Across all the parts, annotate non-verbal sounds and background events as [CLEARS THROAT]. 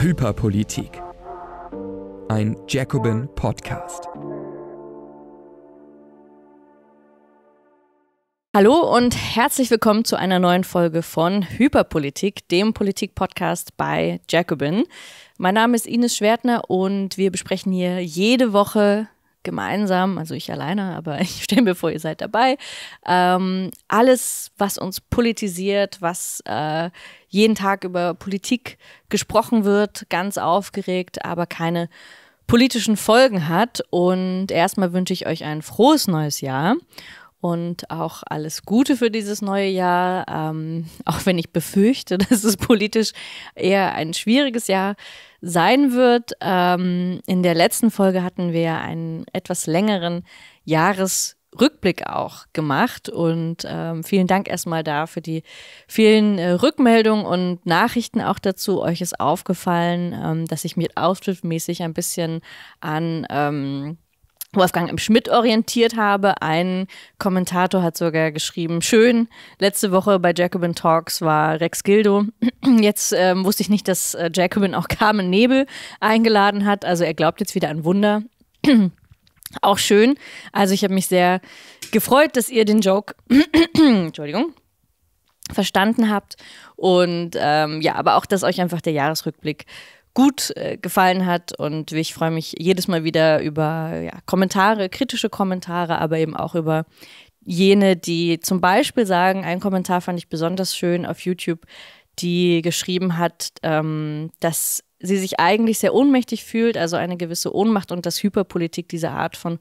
Hyperpolitik. Ein Jacobin Podcast. Hallo und herzlich willkommen zu einer neuen Folge von Hyperpolitik, dem Politik-Podcast bei Jacobin. Mein Name ist Ines Schwertner und wir besprechen hier jede Woche gemeinsam, also ich alleine, aber [LAUGHS] ich stelle mir vor, ihr seid dabei, ähm, alles, was uns politisiert, was äh, jeden Tag über Politik gesprochen wird, ganz aufgeregt, aber keine politischen Folgen hat. Und erstmal wünsche ich euch ein frohes neues Jahr und auch alles Gute für dieses neue Jahr, ähm, [LAUGHS] auch wenn ich befürchte, [LAUGHS] dass es politisch eher ein schwieriges Jahr sein wird. Ähm, in der letzten Folge hatten wir einen etwas längeren Jahresrückblick auch gemacht und ähm, vielen Dank erstmal da für die vielen äh, Rückmeldungen und Nachrichten auch dazu. Euch ist aufgefallen, ähm, dass ich mir outfitmäßig ein bisschen an ähm, Wolfgang M. Schmidt orientiert habe. Ein Kommentator hat sogar geschrieben, schön, letzte Woche bei Jacobin Talks war Rex Gildo. [CLEARS THROAT] Jetzt ähm, wusste ich nicht, dass äh, Jacobin auch Carmen Nebel eingeladen hat. Also er glaubt jetzt wieder an Wunder. [CLEARS THROAT] auch schön. Also ich habe mich sehr gefreut, dass ihr den Joke, [CLEARS THROAT] Entschuldigung, verstanden habt. Und ähm, ja, aber auch, dass euch einfach der Jahresrückblick gut äh, gefallen hat. Und ich freue mich jedes Mal wieder über ja, Kommentare, kritische Kommentare, aber eben auch über jene, die zum Beispiel sagen, ein Kommentar fand ich besonders schön auf YouTube, die geschrieben hat, ähm, dass sie sich eigentlich sehr ohnmächtig fühlt, also eine gewisse Ohnmacht und dass Hyperpolitik diese Art von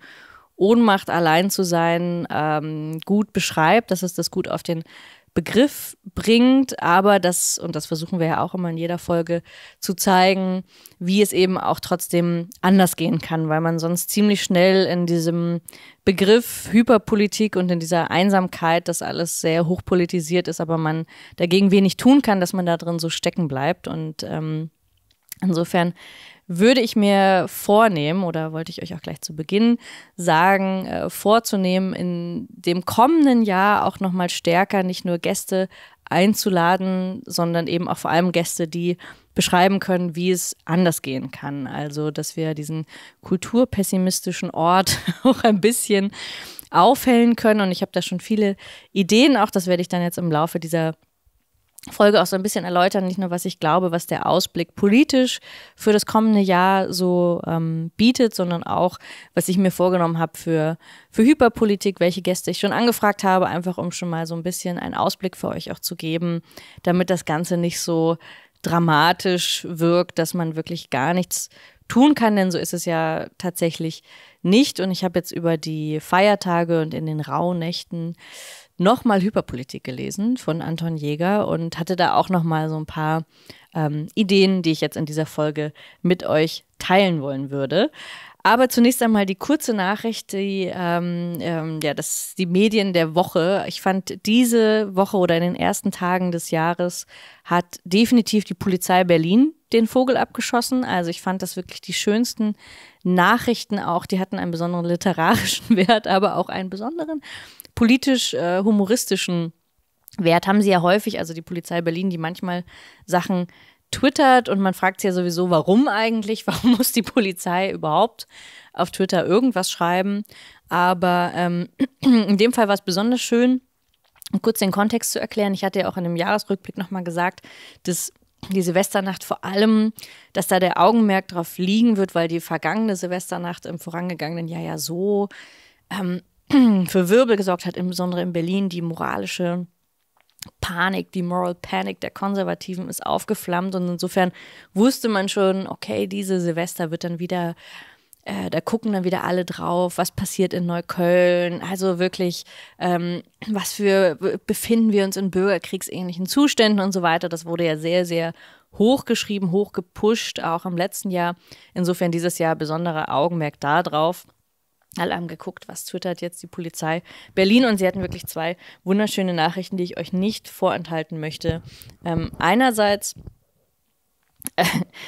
Ohnmacht, allein zu sein, ähm, gut beschreibt, dass es das gut auf den Begriff bringt, aber das, und das versuchen wir ja auch immer in jeder Folge zu zeigen, wie es eben auch trotzdem anders gehen kann, weil man sonst ziemlich schnell in diesem Begriff Hyperpolitik und in dieser Einsamkeit, dass alles sehr hochpolitisiert ist, aber man dagegen wenig tun kann, dass man da drin so stecken bleibt und ähm, Insofern würde ich mir vornehmen oder wollte ich euch auch gleich zu Beginn sagen, äh, vorzunehmen, in dem kommenden Jahr auch nochmal stärker nicht nur Gäste einzuladen, sondern eben auch vor allem Gäste, die beschreiben können, wie es anders gehen kann. Also, dass wir diesen kulturpessimistischen Ort [LAUGHS] auch ein bisschen aufhellen können. Und ich habe da schon viele Ideen, auch das werde ich dann jetzt im Laufe dieser Folge auch so ein bisschen erläutern, nicht nur was ich glaube, was der Ausblick politisch für das kommende Jahr so ähm, bietet, sondern auch, was ich mir vorgenommen habe für, für Hyperpolitik, welche Gäste ich schon angefragt habe, einfach um schon mal so ein bisschen einen Ausblick für euch auch zu geben, damit das Ganze nicht so dramatisch wirkt, dass man wirklich gar nichts tun kann, denn so ist es ja tatsächlich nicht. Und ich habe jetzt über die Feiertage und in den rauen Nächten nochmal Hyperpolitik gelesen von Anton Jäger und hatte da auch nochmal so ein paar ähm, Ideen, die ich jetzt in dieser Folge mit euch teilen wollen würde. Aber zunächst einmal die kurze Nachricht, die, ähm, ähm, ja, das, die Medien der Woche. Ich fand, diese Woche oder in den ersten Tagen des Jahres hat definitiv die Polizei Berlin den Vogel abgeschossen. Also ich fand das wirklich die schönsten Nachrichten auch. Die hatten einen besonderen literarischen [LAUGHS] Wert, aber auch einen besonderen politisch-humoristischen äh, Wert haben sie ja häufig, also die Polizei Berlin, die manchmal Sachen twittert und man fragt sich ja sowieso, warum eigentlich, [LAUGHS] warum muss die Polizei überhaupt auf Twitter irgendwas schreiben. Aber ähm, [CLEARS THROAT] in dem Fall war es besonders schön, um kurz den Kontext zu erklären. Ich hatte ja auch in dem Jahresrückblick nochmal gesagt, dass die Silvesternacht vor allem, dass da der Augenmerk drauf liegen wird, weil die vergangene Silvesternacht im vorangegangenen Jahr ja so ähm, [CLEARS THROAT] für Wirbel gesorgt hat, insbesondere in Berlin, die moralische Panik, die Moral Panic der Konservativen ist aufgeflammt und insofern wusste man schon, okay, diese Silvester wird dann wieder, äh, da gucken dann wieder alle drauf, was passiert in Neukölln, also wirklich, ähm, was für, befinden wir uns in bürgerkriegsähnlichen Zuständen und so weiter, das wurde ja sehr, sehr hochgeschrieben, hochgepusht, auch im letzten Jahr, insofern dieses Jahr besonderer Augenmerk da drauf alle haben geguckt, was twittert jetzt die Polizei Berlin und sie hatten wirklich zwei wunderschöne Nachrichten, die ich euch nicht vorenthalten möchte. Ähm, einerseits äh,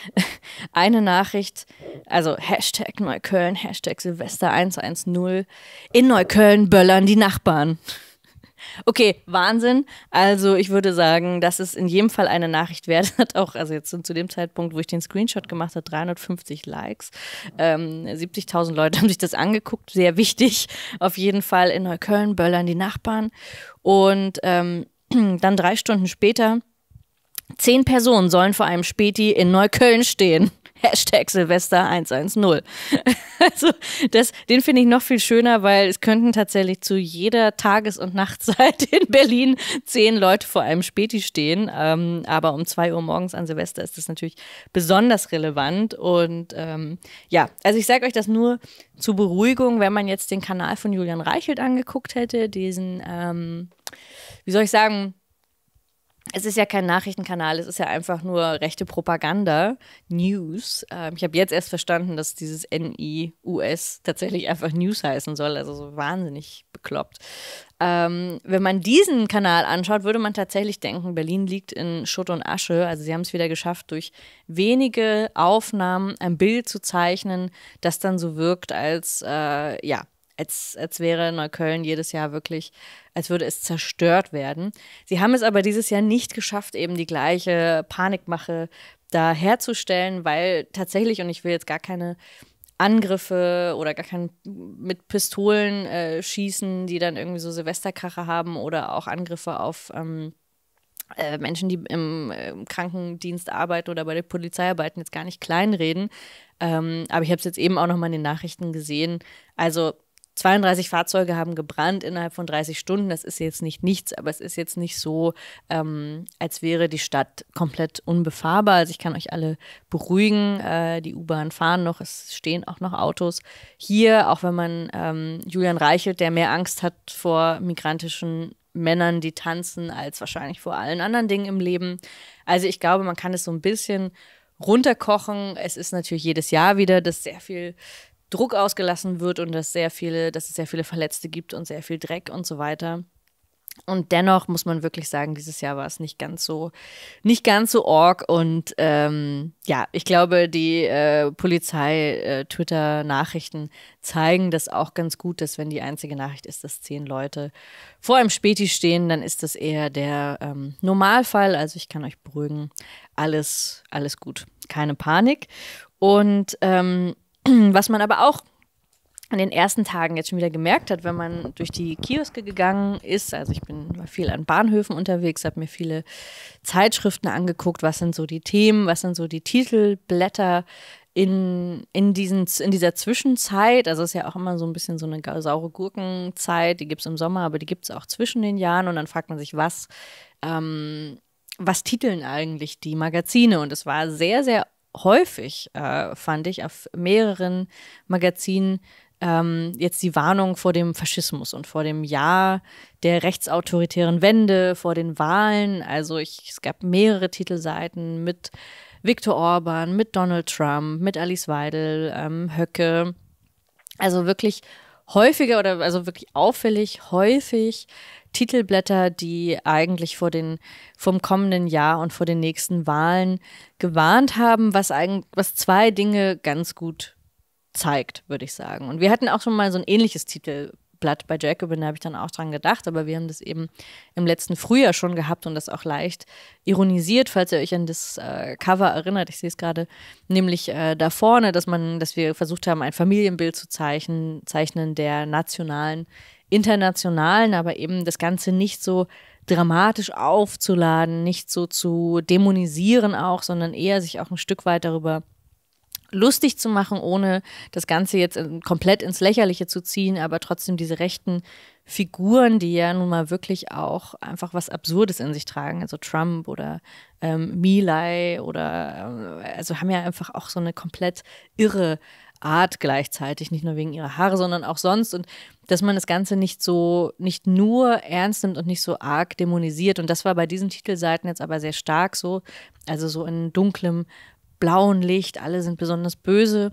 [LAUGHS] eine Nachricht, also Hashtag Neukölln, Hashtag Silvester 110, in Neukölln böllern die Nachbarn. Okay, Wahnsinn. Also ich würde sagen, dass es in jedem Fall eine Nachricht wert [LAUGHS] hat. Auch also jetzt zu dem Zeitpunkt, wo ich den Screenshot gemacht habe, 350 Likes. Ähm, 70.000 Leute haben sich das angeguckt. Sehr wichtig. Auf jeden Fall in Neukölln, Böllern die Nachbarn. Und ähm, [CLEARS THROAT] dann drei Stunden später Zehn Personen sollen vor einem Späti in Neukölln stehen. [LAUGHS] Hashtag Silvester 110. [LAUGHS] also das, den finde ich noch viel schöner, weil es könnten tatsächlich zu jeder Tages- und Nachtzeit in Berlin zehn Leute vor einem Späti stehen. Ähm, aber um zwei Uhr morgens an Silvester ist das natürlich besonders relevant. Und ähm, ja, also ich sage euch das nur zur Beruhigung, wenn man jetzt den Kanal von Julian Reichelt angeguckt hätte, diesen, ähm, wie soll ich sagen, es ist ja kein Nachrichtenkanal, es ist ja einfach nur rechte Propaganda, News. Ähm, ich habe jetzt erst verstanden, dass dieses N-I-U-S tatsächlich einfach News heißen soll, also so wahnsinnig bekloppt. Ähm, wenn man diesen Kanal anschaut, würde man tatsächlich denken, Berlin liegt in Schutt und Asche. Also sie haben es wieder geschafft, durch wenige Aufnahmen ein Bild zu zeichnen, das dann so wirkt, als äh, ja, als, als wäre Neukölln jedes Jahr wirklich, als würde es zerstört werden. Sie haben es aber dieses Jahr nicht geschafft, eben die gleiche Panikmache da herzustellen, weil tatsächlich, und ich will jetzt gar keine Angriffe oder gar kein mit Pistolen äh, schießen, die dann irgendwie so Silvesterkrache haben oder auch Angriffe auf ähm, äh, Menschen, die im, äh, im, Krankendienst arbeiten oder bei der Polizei arbeiten, jetzt gar nicht kleinreden. Ähm, aber ich habe es jetzt eben auch nochmal in den Nachrichten gesehen. Also 32 Fahrzeuge haben gebrannt innerhalb von 30 Stunden. Das ist jetzt nicht nichts, aber es ist jetzt nicht so, ähm, als wäre die Stadt komplett unbefahrbar. Also ich kann euch alle beruhigen. Äh, die U-Bahn fahren noch, es stehen auch noch Autos hier, auch wenn man ähm, Julian Reichelt, der mehr Angst hat vor migrantischen Männern, die tanzen, als wahrscheinlich vor allen anderen Dingen im Leben. Also ich glaube, man kann es so ein bisschen runterkochen. Es ist natürlich jedes Jahr wieder, dass sehr viel Druck ausgelassen wird und dass sehr viele, dass es sehr viele Verletzte gibt und sehr viel Dreck und so weiter. Und dennoch muss man wirklich sagen, dieses Jahr war es nicht ganz so, nicht ganz so org. Und ähm, ja, ich glaube, die äh, Polizei-Twitter-Nachrichten äh, zeigen das auch ganz gut, dass wenn die einzige Nachricht ist, dass zehn Leute vor einem Späti stehen, dann ist das eher der ähm, Normalfall. Also ich kann euch beruhigen, alles, alles gut, keine Panik. Und ähm, [CLEARS THROAT] Was man aber auch an den ersten Tagen jetzt schon wieder gemerkt hat, wenn man durch die Kioske gegangen ist, also ich bin viel an Bahnhöfen unterwegs, habe mir viele Zeitschriften angeguckt, was sind so die Themen, was sind so die Titelblätter in, in, diesen, in dieser Zwischenzeit. Also es ist ja auch immer so ein bisschen so eine saure Gurkenzeit, die gibt es im Sommer, aber die gibt es auch zwischen den Jahren und dann fragt man sich, was, ähm, was titeln eigentlich die Magazine? Und es war sehr, sehr häufig, äh, fand ich, auf mehreren Magazinen ähm, jetzt die Warnung vor dem Faschismus und vor dem Jahr der rechtsautoritären Wende, vor den Wahlen. Also ich, es gab mehrere Titelseiten mit Viktor Orban, mit Donald Trump, mit Alice Weidel, ähm, Höcke. Also wirklich häufiger oder also wirklich auffällig häufig Titelblätter, die eigentlich vor den, vom kommenden Jahr und vor den nächsten Wahlen gewarnt haben, was, eigentlich, was zwei Dinge ganz gut zeigt, würde ich sagen. Und wir hatten auch schon mal so ein ähnliches Titelblatt bei Jacobin, da habe ich dann auch dran gedacht, aber wir haben das eben im letzten Frühjahr schon gehabt und das auch leicht ironisiert, falls ihr euch an das äh, Cover erinnert. Ich sehe es gerade nämlich äh, da vorne, dass man, dass wir versucht haben, ein Familienbild zu zeichnen, zeichnen der nationalen internationalen, aber eben das Ganze nicht so dramatisch aufzuladen, nicht so zu dämonisieren auch, sondern eher sich auch ein Stück weit darüber lustig zu machen, ohne das Ganze jetzt komplett ins Lächerliche zu ziehen, aber trotzdem diese rechten Figuren, die ja nun mal wirklich auch einfach was Absurdes in sich tragen, also Trump oder ähm, Milay oder ähm, also haben ja einfach auch so eine komplett irre Art gleichzeitig, nicht nur wegen ihrer Haare, sondern auch sonst und dass man das Ganze nicht so, nicht nur ernst nimmt und nicht so arg dämonisiert. Und das war bei diesen Titelseiten jetzt aber sehr stark so, also so in dunklem, blauen Licht, alle sind besonders böse.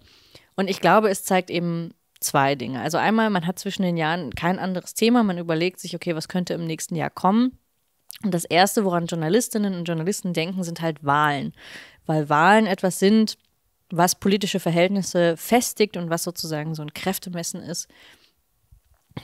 Und ich glaube, es zeigt eben zwei Dinge. Also einmal, man hat zwischen den Jahren kein anderes Thema, man überlegt sich, okay, was könnte im nächsten Jahr kommen. Und das Erste, woran Journalistinnen und Journalisten denken, sind halt Wahlen, weil Wahlen etwas sind, was politische Verhältnisse festigt und was sozusagen so ein Kräftemessen ist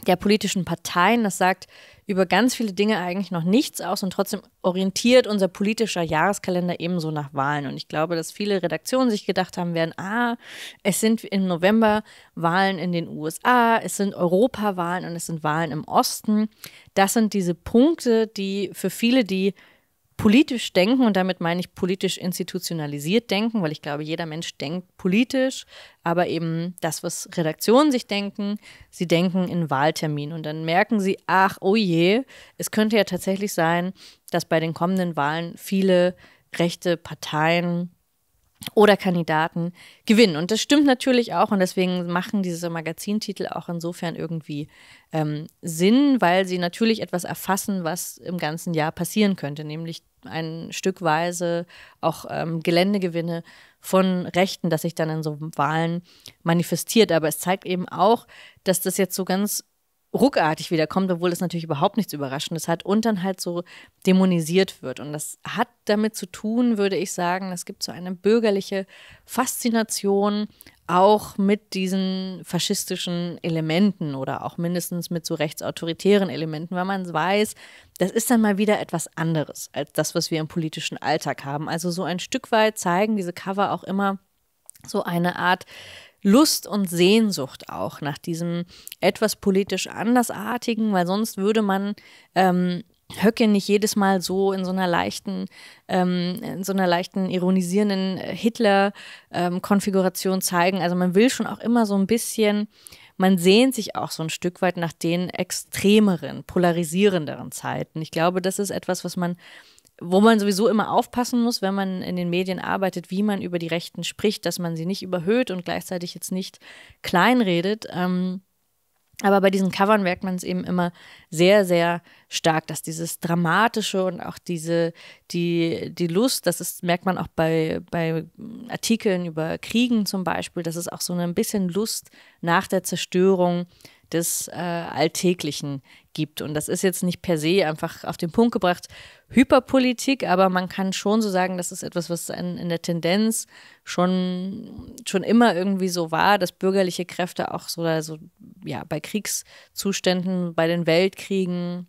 der politischen Parteien. Das sagt über ganz viele Dinge eigentlich noch nichts aus und trotzdem orientiert unser politischer Jahreskalender ebenso nach Wahlen. Und ich glaube, dass viele Redaktionen sich gedacht haben werden, ah, es sind im November Wahlen in den USA, es sind Europawahlen und es sind Wahlen im Osten. Das sind diese Punkte, die für viele, die politisch denken, und damit meine ich politisch institutionalisiert denken, weil ich glaube, jeder Mensch denkt politisch, aber eben das, was Redaktionen sich denken, sie denken in Wahltermin. Und dann merken sie, ach, oh je, es könnte ja tatsächlich sein, dass bei den kommenden Wahlen viele rechte Parteien oder Kandidaten gewinnen. Und das stimmt natürlich auch und deswegen machen diese Magazintitel auch insofern irgendwie ähm, Sinn, weil sie natürlich etwas erfassen, was im ganzen Jahr passieren könnte, nämlich ein Stückweise auch ähm, Geländegewinne von Rechten, das sich dann in so Wahlen manifestiert. Aber es zeigt eben auch, dass das jetzt so ganz ruckartig wiederkommt, obwohl es natürlich überhaupt nichts Überraschendes hat und dann halt so dämonisiert wird. Und das hat damit zu tun, würde ich sagen, es gibt so eine bürgerliche Faszination auch mit diesen faschistischen Elementen oder auch mindestens mit so rechtsautoritären Elementen, weil man weiß, das ist dann mal wieder etwas anderes als das, was wir im politischen Alltag haben. Also so ein Stück weit zeigen diese Cover auch immer so eine Art Lust und Sehnsucht auch nach diesem etwas politisch andersartigen, weil sonst würde man ähm, Höcke nicht jedes Mal so in so einer leichten, ähm, in so einer leichten ironisierenden äh, Hitler-Konfiguration ähm, zeigen. Also man will schon auch immer so ein bisschen, man sehnt sich auch so ein Stück weit nach den extremeren, polarisierenderen Zeiten. Ich glaube, das ist etwas, was man wo man sowieso immer aufpassen muss, wenn man in den Medien arbeitet, wie man über die Rechten spricht, dass man sie nicht überhöht und gleichzeitig jetzt nicht kleinredet. Ähm, aber bei diesen Covern merkt man es eben immer sehr, sehr stark, dass dieses Dramatische und auch diese, die, die Lust, das ist, merkt man auch bei, bei Artikeln über Kriegen zum Beispiel, dass es auch so ein bisschen Lust nach der Zerstörung des äh, Alltäglichen gibt. Und das ist jetzt nicht per se einfach auf den Punkt gebracht Hyperpolitik, aber man kann schon so sagen, das ist etwas, was in, in der Tendenz schon, schon immer irgendwie so war, dass bürgerliche Kräfte auch so, also, ja, bei Kriegszuständen, bei den Weltkriegen,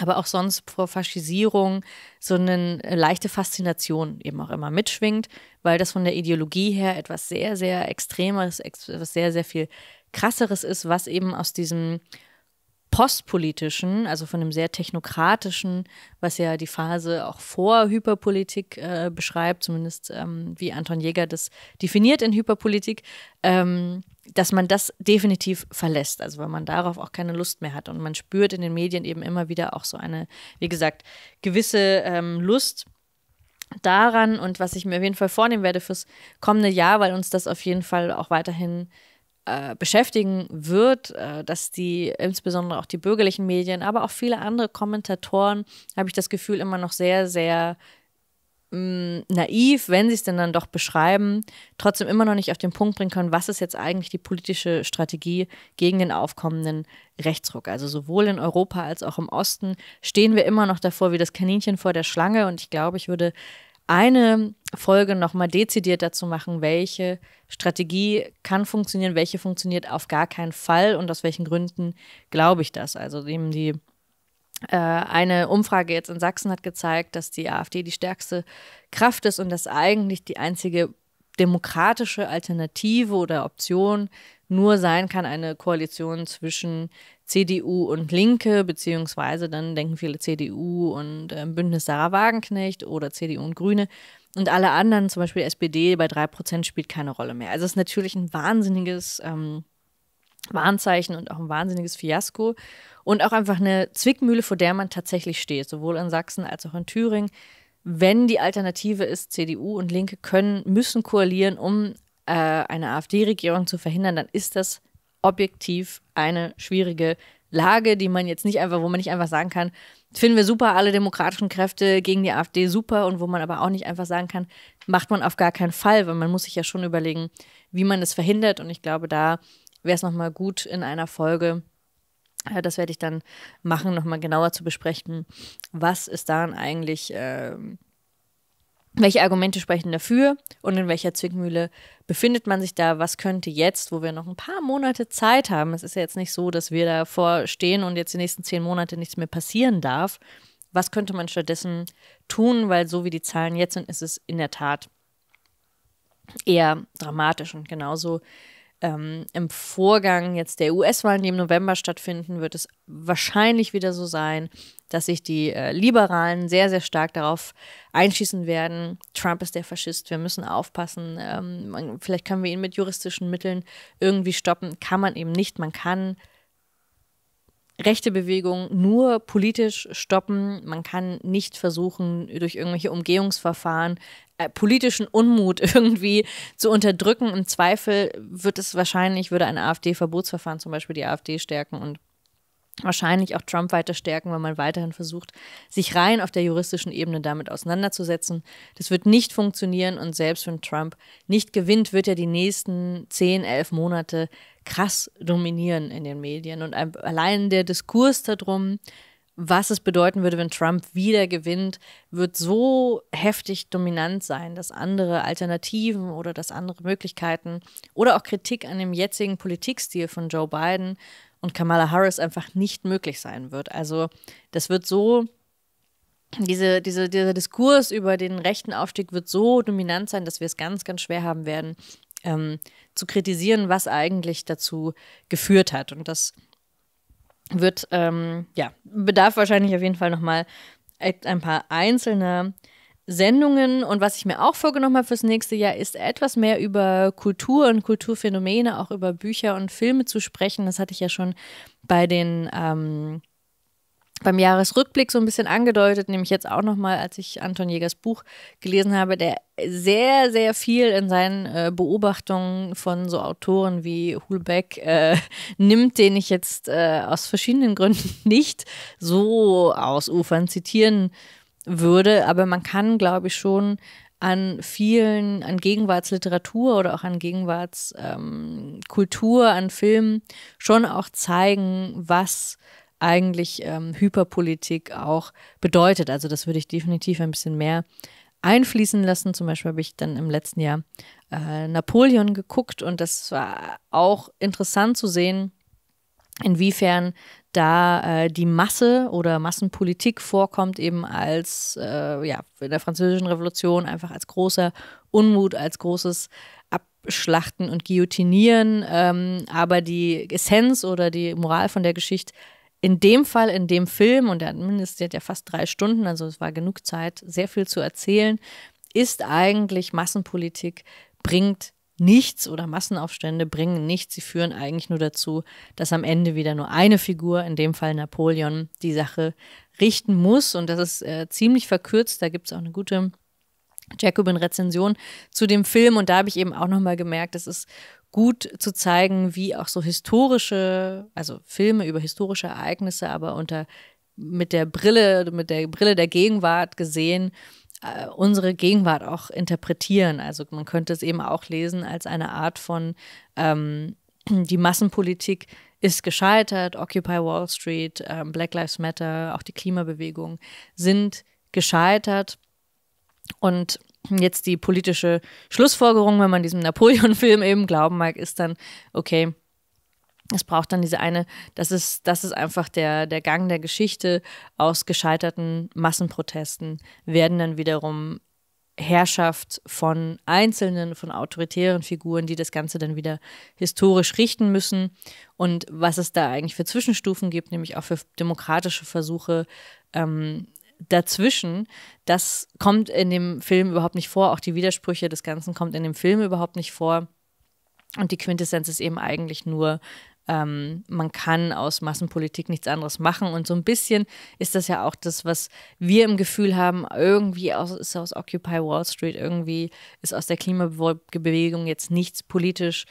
aber auch sonst vor Faschisierung so eine leichte Faszination eben auch immer mitschwingt, weil das von der Ideologie her etwas sehr, sehr Extremes, etwas sehr, sehr viel krasseres ist, was eben aus diesem postpolitischen, also von einem sehr technokratischen, was ja die Phase auch vor Hyperpolitik äh, beschreibt, zumindest ähm, wie Anton Jäger das definiert in Hyperpolitik, ähm, dass man das definitiv verlässt, also weil man darauf auch keine Lust mehr hat. Und man spürt in den Medien eben immer wieder auch so eine, wie gesagt, gewisse ähm, Lust daran und was ich mir auf jeden Fall vornehmen werde fürs kommende Jahr, weil uns das auf jeden Fall auch weiterhin äh, beschäftigen wird, äh, dass die insbesondere auch die bürgerlichen Medien, aber auch viele andere Kommentatoren, habe ich das Gefühl, immer noch sehr, sehr mh, mm, naiv, wenn sie es denn dann doch beschreiben, trotzdem immer noch nicht auf den Punkt bringen können, was ist jetzt eigentlich die politische Strategie gegen den aufkommenden Rechtsruck. Also sowohl in Europa als auch im Osten stehen wir immer noch davor wie das Kaninchen vor der Schlange und ich glaube, ich würde eine Folge nochmal dezidiert dazu machen, welche Strategie kann funktionieren, welche funktioniert auf gar keinen Fall und aus welchen Gründen glaube ich das. Also eben die äh, eine Umfrage jetzt in Sachsen hat gezeigt, dass die AfD die stärkste Kraft ist und dass eigentlich die einzige demokratische Alternative oder Option nur sein kann eine Koalition zwischen CDU und Linke, beziehungsweise dann denken viele CDU und äh, Bündnis Sarah Wagenknecht oder CDU und Grüne. Und alle anderen, zum Beispiel SPD bei 3%, spielt keine Rolle mehr. Also es ist natürlich ein wahnsinniges ähm, Warnzeichen und auch ein wahnsinniges Fiasko. Und auch einfach eine Zwickmühle, vor der man tatsächlich steht, sowohl in Sachsen als auch in Thüringen. Wenn die Alternative ist, CDU und Linke können, müssen koalieren, um äh, eine AfD-Regierung zu verhindern, dann ist das objektiv eine schwierige Lage, die man jetzt nicht einfach, wo man nicht einfach sagen kann, finden wir super alle demokratischen Kräfte gegen die AfD super und wo man aber auch nicht einfach sagen kann, macht man auf gar keinen Fall, weil man muss sich ja schon überlegen, wie man es verhindert und ich glaube, da wäre es nochmal gut in einer Folge, äh, das werde ich dann machen, nochmal genauer zu besprechen, was ist dann eigentlich ähm, welche Argumente sprechen dafür und in welcher Zwickmühle befindet man sich da? Was könnte jetzt, wo wir noch ein paar Monate Zeit haben, es ist ja jetzt nicht so, dass wir davor stehen und jetzt die nächsten zehn Monate nichts mehr passieren darf, was könnte man stattdessen tun? Weil so wie die Zahlen jetzt sind, ist es in der Tat eher dramatisch und genauso ähm, im Vorgang jetzt der US-Wahlen, die im November stattfinden, wird es wahrscheinlich wieder so sein, dass sich die äh, Liberalen sehr, sehr stark darauf einschießen werden, Trump ist der Faschist, wir müssen aufpassen, ähm, man, vielleicht können wir ihn mit juristischen Mitteln irgendwie stoppen, kann man eben nicht, man kann rechte Bewegung nur politisch stoppen. Man kann nicht versuchen, durch irgendwelche Umgehungsverfahren äh, politischen Unmut [LAUGHS] irgendwie zu unterdrücken. Im Zweifel wird es wahrscheinlich, würde ein AfD-Verbotsverfahren zum Beispiel die AfD stärken und wahrscheinlich auch Trump weiter stärken, weil man weiterhin versucht, sich rein auf der juristischen Ebene damit auseinanderzusetzen. Das wird nicht funktionieren und selbst wenn Trump nicht gewinnt, wird er die nächsten zehn, elf Monate krass dominieren in den Medien. Und allein der Diskurs darum, was es bedeuten würde, wenn Trump wieder gewinnt, wird so heftig dominant sein, dass andere Alternativen oder dass andere Möglichkeiten oder auch Kritik an dem jetzigen Politikstil von Joe Biden und Kamala Harris einfach nicht möglich sein wird. Also das wird so, diese, diese, dieser Diskurs über den rechten Aufstieg wird so dominant sein, dass wir es ganz, ganz schwer haben werden, ähm, zu kritisieren, was eigentlich dazu geführt hat. Und das wird, ähm, ja, bedarf wahrscheinlich auf jeden Fall nochmal ein paar einzelne Sendungen. Und was ich mir auch vorgenommen habe fürs nächste Jahr, ist etwas mehr über Kultur und Kulturphänomene, auch über Bücher und Filme zu sprechen. Das hatte ich ja schon bei den ähm, beim Jahresrückblick so ein bisschen angedeutet, nämlich jetzt auch nochmal, als ich Anton Jägers Buch gelesen habe, der sehr, sehr viel in seinen äh, Beobachtungen von so Autoren wie Hulbeck äh, [LAUGHS] nimmt, den ich jetzt äh, aus verschiedenen Gründen [LAUGHS] nicht so ausufernd zitieren äh, würde, aber man kann, glaube ich, schon an vielen, an Gegenwartsliteratur oder auch an Gegenwartskultur, ähm, an Filmen schon auch zeigen, was eigentlich ähm, Hyperpolitik auch bedeutet. Also das würde ich definitiv ein bisschen mehr einfließen lassen. Zum Beispiel habe ich dann im letzten Jahr äh, Napoleon geguckt und das war auch interessant zu sehen, inwiefern da äh, die Masse oder Massenpolitik vorkommt, eben als, äh, ja, in der Französischen Revolution einfach als großer Unmut, als großes Abschlachten und Guillotinieren. Ähm, aber die Essenz oder die Moral von der Geschichte in dem Fall, in dem Film, und der hat mindestens ja fast drei Stunden, also es war genug Zeit, sehr viel zu erzählen, ist eigentlich Massenpolitik, bringt nichts oder Massenaufstände bringen nichts. Sie führen eigentlich nur dazu, dass am Ende wieder nur eine Figur, in dem Fall Napoleon, die Sache richten muss. Und das ist äh, ziemlich verkürzt. Da gibt es auch eine gute Jacobin-Rezension zu dem Film. Und da habe ich eben auch nochmal gemerkt, es ist gut zu zeigen, wie auch so historische, also Filme über historische Ereignisse, aber unter mit der Brille, mit der Brille der Gegenwart gesehen, äh, unsere Gegenwart auch interpretieren. Also man könnte es eben auch lesen als eine Art von, ähm, die Massenpolitik ist gescheitert, Occupy Wall Street, ähm, Black Lives Matter, auch die Klimabewegung sind gescheitert. Und jetzt die politische Schlussfolgerung, wenn man diesem Napoleon-Film eben glauben mag, ist dann, okay, es braucht dann diese eine, das ist, das ist einfach der, der Gang der Geschichte. Aus gescheiterten Massenprotesten werden dann wiederum Herrschaft von Einzelnen, von autoritären Figuren, die das Ganze dann wieder historisch richten müssen. Und was es da eigentlich für Zwischenstufen gibt, nämlich auch für demokratische Versuche ähm, dazwischen, das kommt in dem Film überhaupt nicht vor. Auch die Widersprüche des Ganzen kommt in dem Film überhaupt nicht vor. Und die Quintessenz ist eben eigentlich nur ähm, man kann aus Massenpolitik nichts anderes machen. Und so ein bisschen ist das ja auch das, was wir im Gefühl haben, irgendwie aus, ist aus Occupy Wall Street, irgendwie ist aus der Klimabewegung jetzt nichts politisch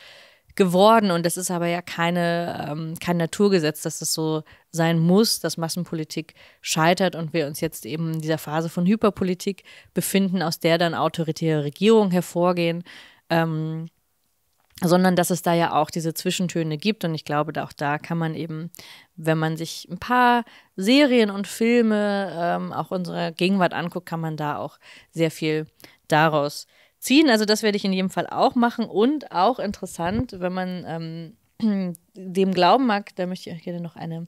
geworden. Und das ist aber ja keine, ähm, kein Naturgesetz, dass das so sein muss, dass Massenpolitik scheitert und wir uns jetzt eben in dieser Phase von Hyperpolitik befinden, aus der dann autoritäre Regierungen hervorgehen. Ähm, sondern dass es da ja auch diese Zwischentöne gibt. Und ich glaube, auch da kann man eben, wenn man sich ein paar Serien und Filme ähm, auch unserer Gegenwart anguckt, kann man da auch sehr viel daraus ziehen. Also das werde ich in jedem Fall auch machen. Und auch interessant, wenn man ähm, [CLEARS THROAT] dem glauben mag, da möchte ich euch gerne noch eine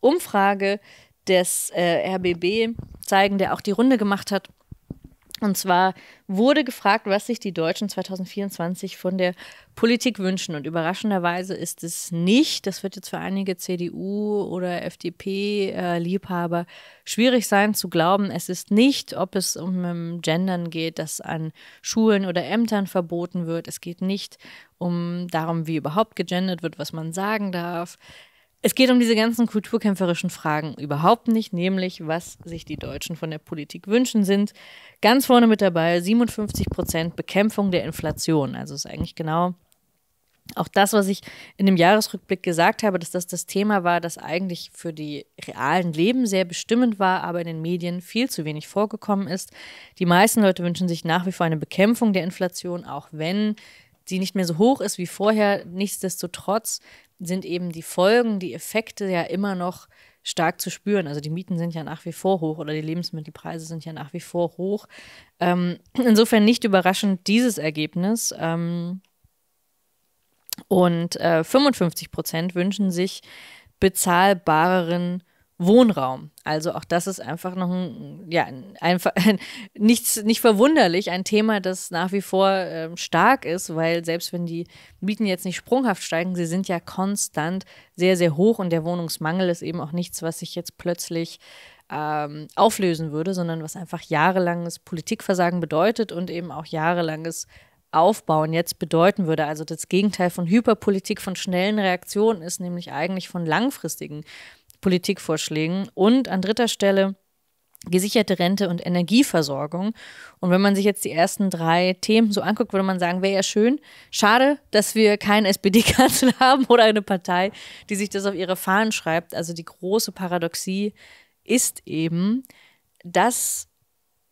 Umfrage des äh, RBB zeigen, der auch die Runde gemacht hat und zwar wurde gefragt, was sich die Deutschen 2024 von der Politik wünschen. Und überraschenderweise ist es nicht, das wird jetzt für einige CDU- oder FDP-Liebhaber äh, schwierig sein zu glauben, es ist nicht, ob es um Gendern geht, das an Schulen oder Ämtern verboten wird. Es geht nicht um darum, wie überhaupt gegendert wird, was man sagen darf. Es geht um diese ganzen kulturkämpferischen Fragen überhaupt nicht, nämlich was sich die Deutschen von der Politik wünschen, sind ganz vorne mit dabei 57 Prozent Bekämpfung der Inflation. Also ist eigentlich genau auch das, was ich in dem Jahresrückblick gesagt habe, dass das das Thema war, das eigentlich für die realen Leben sehr bestimmend war, aber in den Medien viel zu wenig vorgekommen ist. Die meisten Leute wünschen sich nach wie vor eine Bekämpfung der Inflation, auch wenn sie nicht mehr so hoch ist wie vorher. Nichtsdestotrotz sind eben die Folgen, die Effekte ja immer noch stark zu spüren. Also die Mieten sind ja nach wie vor hoch oder die Lebensmittelpreise sind ja nach wie vor hoch. Ähm, insofern nicht überraschend dieses Ergebnis. Ähm, und äh, 55 Prozent wünschen sich bezahlbareren Wohnraum. Also auch das ist einfach noch ein, ja, einfach nichts, nicht verwunderlich, ein Thema, das nach wie vor äh, stark ist, weil selbst wenn die Mieten jetzt nicht sprunghaft steigen, sie sind ja konstant sehr, sehr hoch und der Wohnungsmangel ist eben auch nichts, was sich jetzt plötzlich ähm, auflösen würde, sondern was einfach jahrelanges Politikversagen bedeutet und eben auch jahrelanges Aufbauen jetzt bedeuten würde. Also das Gegenteil von Hyperpolitik, von schnellen Reaktionen ist nämlich eigentlich von langfristigen Politikvorschlägen. Und an dritter Stelle gesicherte Rente und Energieversorgung. Und wenn man sich jetzt die ersten drei Themen so anguckt, würde man sagen, wäre ja schön. Schade, dass wir keinen SPD-Kanzler [LAUGHS] haben oder eine Partei, die sich das auf ihre Fahnen schreibt. Also die große Paradoxie ist eben, dass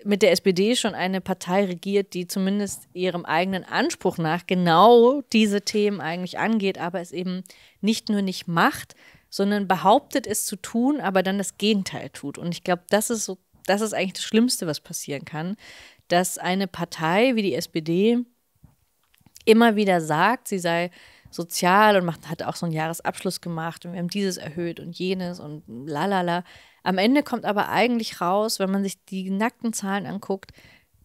mit der SPD schon eine Partei regiert, die zumindest ihrem eigenen Anspruch nach genau diese Themen eigentlich angeht, aber es eben nicht nur nicht macht, sondern behauptet es zu tun, aber dann das Gegenteil tut. Und ich glaube, das ist so, das ist eigentlich das Schlimmste, was passieren kann, dass eine Partei wie die SPD immer wieder sagt, sie sei sozial und macht, hat auch so einen Jahresabschluss gemacht und wir haben dieses erhöht und jenes und lalala. Am Ende kommt aber eigentlich raus, wenn man sich die nackten Zahlen anguckt,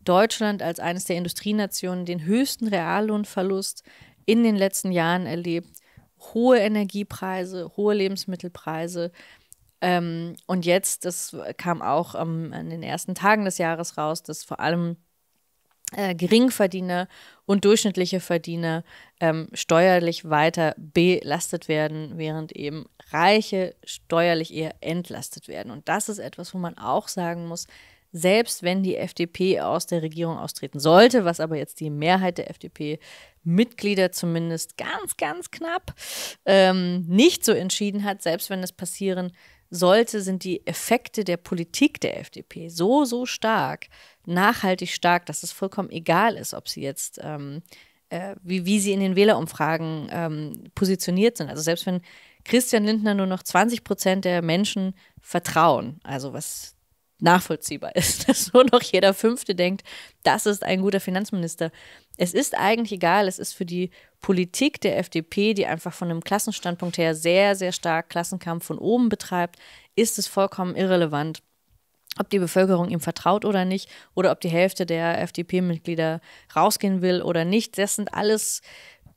Deutschland als eines der Industrienationen den höchsten Reallohnverlust in den letzten Jahren erlebt hohe Energiepreise, hohe Lebensmittelpreise. Ähm, und jetzt, das kam auch ähm, in den ersten Tagen des Jahres raus, dass vor allem äh, Geringverdiener und durchschnittliche Verdiener ähm, steuerlich weiter belastet werden, während eben Reiche steuerlich eher entlastet werden. Und das ist etwas, wo man auch sagen muss, selbst wenn die FDP aus der Regierung austreten sollte, was aber jetzt die Mehrheit der FDP Mitglieder zumindest ganz, ganz knapp ähm, nicht so entschieden hat, selbst wenn es passieren sollte, sind die Effekte der Politik der FDP so, so stark, nachhaltig stark, dass es vollkommen egal ist, ob sie jetzt, ähm, äh, wie, wie sie in den Wählerumfragen ähm, positioniert sind. Also selbst wenn Christian Lindner nur noch 20 Prozent der Menschen vertrauen, also was nachvollziehbar ist, [LAUGHS] dass nur noch jeder Fünfte denkt, das ist ein guter Finanzminister. Es ist eigentlich egal, es ist für die Politik der FDP, die einfach von einem Klassenstandpunkt her sehr, sehr stark Klassenkampf von oben betreibt, ist es vollkommen irrelevant, ob die Bevölkerung ihm vertraut oder nicht oder ob die Hälfte der FDP-Mitglieder rausgehen will oder nicht. Das sind alles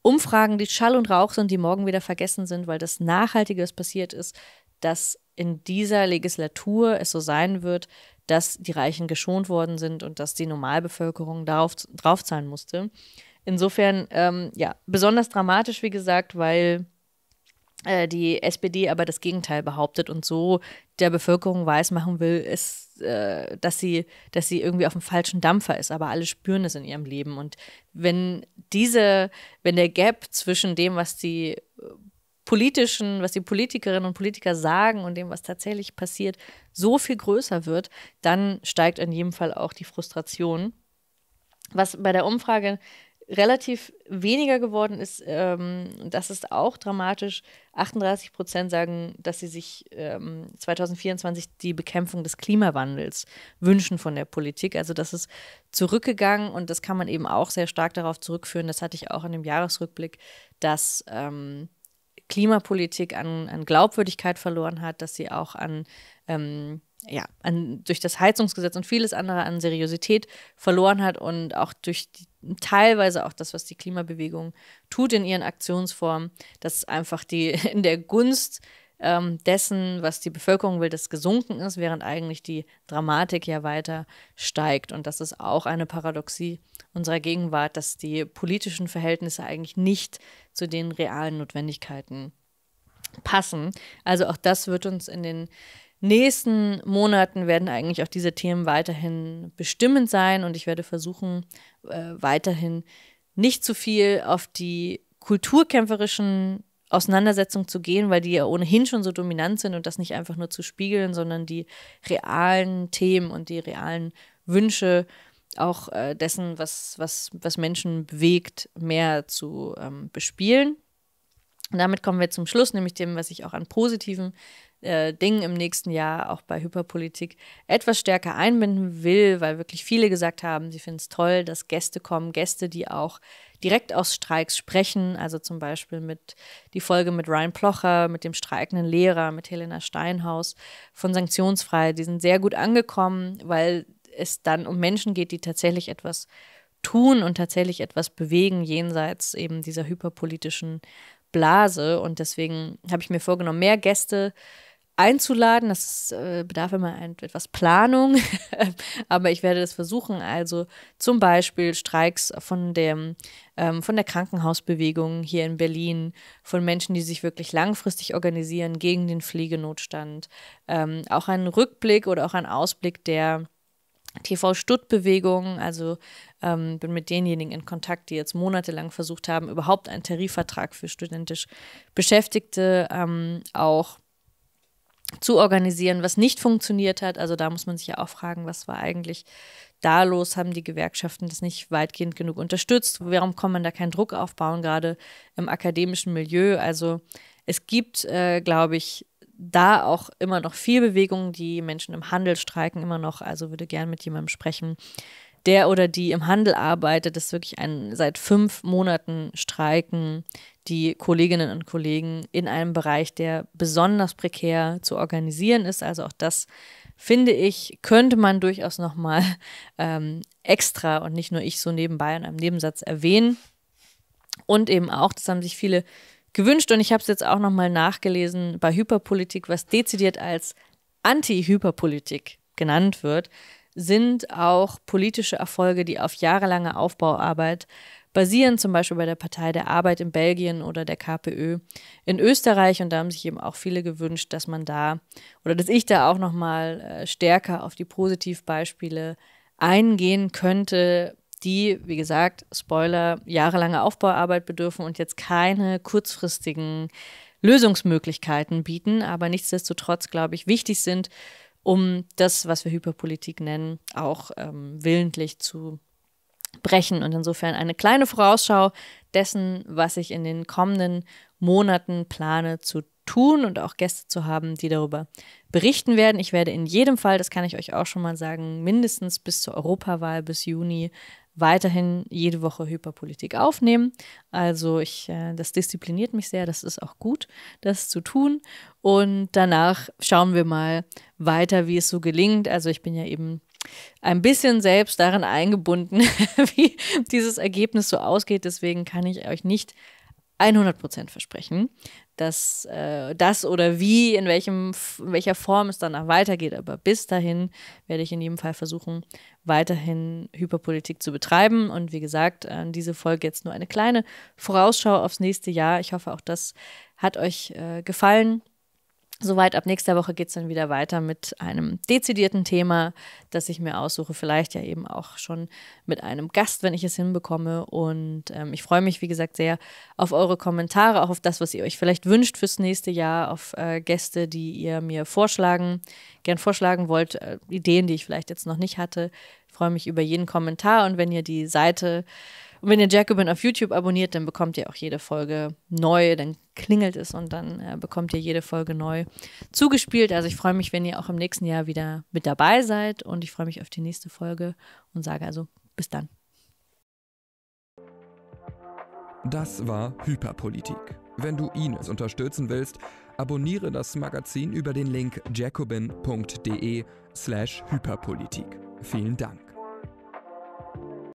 Umfragen, die Schall und Rauch sind, die morgen wieder vergessen sind, weil das Nachhaltige, was passiert ist, dass in dieser Legislatur es so sein wird, dass die Reichen geschont worden sind und dass die Normalbevölkerung darauf draufzahlen musste. Insofern, ähm, ja, besonders dramatisch, wie gesagt, weil äh, die SPD aber das Gegenteil behauptet und so der Bevölkerung weismachen will, ist, äh, dass, sie, dass sie irgendwie auf dem falschen Dampfer ist. Aber alle spüren es in ihrem Leben. Und wenn diese, wenn der Gap zwischen dem, was die politischen, was die Politikerinnen und Politiker sagen und dem, was tatsächlich passiert, so viel größer wird, dann steigt in jedem Fall auch die Frustration. Was bei der Umfrage relativ weniger geworden ist, ähm, das ist auch dramatisch. 38 Prozent sagen, dass sie sich ähm, 2024 die Bekämpfung des Klimawandels wünschen von der Politik. Also das ist zurückgegangen und das kann man eben auch sehr stark darauf zurückführen. Das hatte ich auch in dem Jahresrückblick, dass ähm, Klimapolitik an, an Glaubwürdigkeit verloren hat, dass sie auch an, ähm, ja, an, durch das Heizungsgesetz und vieles andere an Seriosität verloren hat und auch durch die, teilweise auch das, was die Klimabewegung tut in ihren Aktionsformen, dass einfach die [LAUGHS] in der Gunst ähm, dessen, was die Bevölkerung will, das gesunken ist, während eigentlich die Dramatik ja weiter steigt. Und das ist auch eine Paradoxie unserer Gegenwart, dass die politischen Verhältnisse eigentlich nicht zu den realen Notwendigkeiten passen. Also auch das wird uns in den nächsten Monaten werden eigentlich auch diese Themen weiterhin bestimmend sein und ich werde versuchen, äh, weiterhin nicht zu viel auf die kulturkämpferischen Auseinandersetzung zu gehen, weil die ja ohnehin schon so dominant sind und das nicht einfach nur zu spiegeln, sondern die realen Themen und die realen Wünsche auch äh, dessen, was, was, was Menschen bewegt, mehr zu ähm, bespielen. Und damit kommen wir zum Schluss, nämlich dem, was ich auch an positiven äh, Dingen im nächsten Jahr auch bei Hyperpolitik etwas stärker einbinden will, weil wirklich viele gesagt haben, sie finden es toll, dass Gäste kommen, Gäste, die auch direkt aus Streiks sprechen, also zum Beispiel mit die Folge mit Ryan Plocher, mit dem streikenden Lehrer, mit Helena Steinhaus von Sanktionsfrei, die sind sehr gut angekommen, weil es dann um Menschen geht, die tatsächlich etwas tun und tatsächlich etwas bewegen jenseits eben dieser hyperpolitischen Blase. Und deswegen habe ich mir vorgenommen, mehr Gäste einzuladen. Das äh, bedarf immer etwas Planung, [LAUGHS] aber ich werde das versuchen. Also zum Beispiel Streiks von, dem, ähm, von der Krankenhausbewegung hier in Berlin, von Menschen, die sich wirklich langfristig organisieren gegen den Pflegenotstand. Ähm, auch ein Rückblick oder auch ein Ausblick der TV-Stutt-Bewegung, also ähm, bin mit denjenigen in Kontakt, die jetzt monatelang versucht haben, überhaupt einen Tarifvertrag für studentisch Beschäftigte ähm, auch zu organisieren, was nicht funktioniert hat. Also da muss man sich ja auch fragen, was war eigentlich da los? Haben die Gewerkschaften das nicht weitgehend genug unterstützt? Warum kann man da keinen Druck aufbauen, gerade im akademischen Milieu? Also es gibt, äh, glaube ich, da auch immer noch viel Bewegung. Die Menschen im Handel streiken immer noch. Also würde gerne mit jemandem sprechen, der oder die im Handel arbeitet. Das ist wirklich ein seit fünf Monaten Streiken die Kolleginnen und Kollegen in einem Bereich, der besonders prekär zu organisieren ist. Also auch das finde ich, könnte man durchaus nochmal [LAUGHS] ähm, extra und nicht nur ich so nebenbei in einem Nebensatz erwähnen. Und eben auch, das haben sich viele gewünscht und ich habe es jetzt auch nochmal nachgelesen bei Hyperpolitik, was dezidiert als Anti-Hyperpolitik genannt wird, sind auch politische Erfolge, die auf jahrelange Aufbauarbeit basieren, zum Beispiel bei der Partei der Arbeit in Belgien oder der KPÖ in Österreich. Und da haben sich eben auch viele gewünscht, dass man da oder dass ich da auch nochmal äh, stärker auf die Positivbeispiele eingehen könnte, die, wie gesagt, Spoiler, jahrelange Aufbauarbeit bedürfen und jetzt keine kurzfristigen Lösungsmöglichkeiten bieten, aber nichtsdestotrotz, glaube ich, wichtig sind, um das, was wir Hyperpolitik nennen, auch ähm, willentlich zu brechen. Und insofern eine kleine Vorausschau dessen, was ich in den kommenden Monaten plane zu tun und auch Gäste zu haben, die darüber berichten werden. Ich werde in jedem Fall, das kann ich euch auch schon mal sagen, mindestens bis zur Europawahl, bis Juni, weiterhin jede Woche Hyperpolitik aufnehmen. Also ich, äh, das diszipliniert mich sehr, das ist auch gut, das zu tun. Und danach schauen wir mal weiter, wie es so gelingt. Also ich bin ja eben ein bisschen selbst darin eingebunden, [LAUGHS] wie dieses Ergebnis so ausgeht. Deswegen kann ich euch nicht 100% versprechen, dass äh, das oder wie, in, welchem, in welcher Form es danach weitergeht. Aber bis dahin werde ich in jedem Fall versuchen, weiterhin Hyperpolitik zu betreiben. Und wie gesagt, äh, diese Folge jetzt nur eine kleine Vorausschau aufs nächste Jahr. Ich hoffe, auch das hat euch äh, gefallen. Soweit ab nächster Woche geht es dann wieder weiter mit einem dezidierten Thema, das ich mir aussuche. Vielleicht ja eben auch schon mit einem Gast, wenn ich es hinbekomme. Und ähm, ich freue mich, wie gesagt, sehr auf eure Kommentare, auch auf das, was ihr euch vielleicht wünscht fürs nächste Jahr, auf äh, Gäste, die ihr mir vorschlagen, gern vorschlagen wollt, äh, Ideen, die ich vielleicht jetzt noch nicht hatte. Ich freue mich über jeden Kommentar und wenn ihr die Seite und wenn ihr Jacobin auf YouTube abonniert, dann bekommt ihr auch jede Folge neu, dann klingelt es und dann äh, bekommt ihr jede Folge neu zugespielt. Also ich freue mich, wenn ihr auch im nächsten Jahr wieder mit dabei seid und ich freue mich auf die nächste Folge und sage also bis dann. Das war Hyperpolitik. Wenn du Ines unterstützen willst, abonniere das Magazin über den Link jacobin.de slash Hyperpolitik. Vielen Dank.